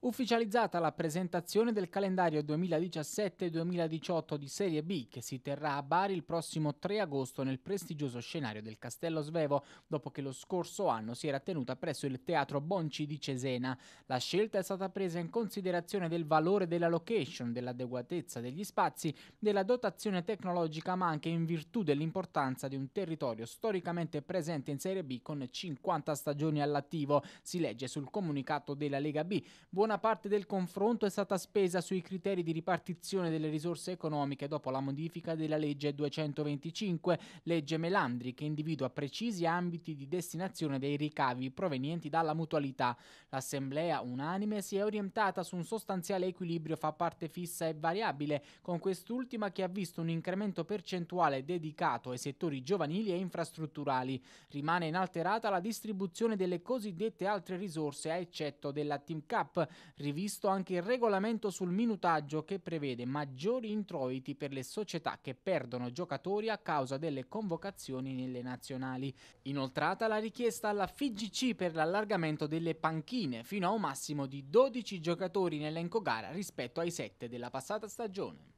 Ufficializzata la presentazione del calendario 2017-2018 di Serie B che si terrà a Bari il prossimo 3 agosto nel prestigioso scenario del Castello Svevo, dopo che lo scorso anno si era tenuta presso il Teatro Bonci di Cesena. La scelta è stata presa in considerazione del valore della location, dell'adeguatezza degli spazi, della dotazione tecnologica, ma anche in virtù dell'importanza di un territorio storicamente presente in Serie B con 50 stagioni all'attivo, si legge sul comunicato della Lega B. Buon buona parte del confronto è stata spesa sui criteri di ripartizione delle risorse economiche dopo la modifica della legge 225, legge Melandri, che individua precisi ambiti di destinazione dei ricavi provenienti dalla mutualità. L'Assemblea unanime si è orientata su un sostanziale equilibrio fra parte fissa e variabile, con quest'ultima che ha visto un incremento percentuale dedicato ai settori giovanili e infrastrutturali. Rimane inalterata la distribuzione delle cosiddette altre risorse a eccetto della Team Cup rivisto anche il regolamento sul minutaggio che prevede maggiori introiti per le società che perdono giocatori a causa delle convocazioni nelle nazionali. Inoltrata la richiesta alla FIGC per l'allargamento delle panchine fino a un massimo di 12 giocatori gara rispetto ai 7 della passata stagione.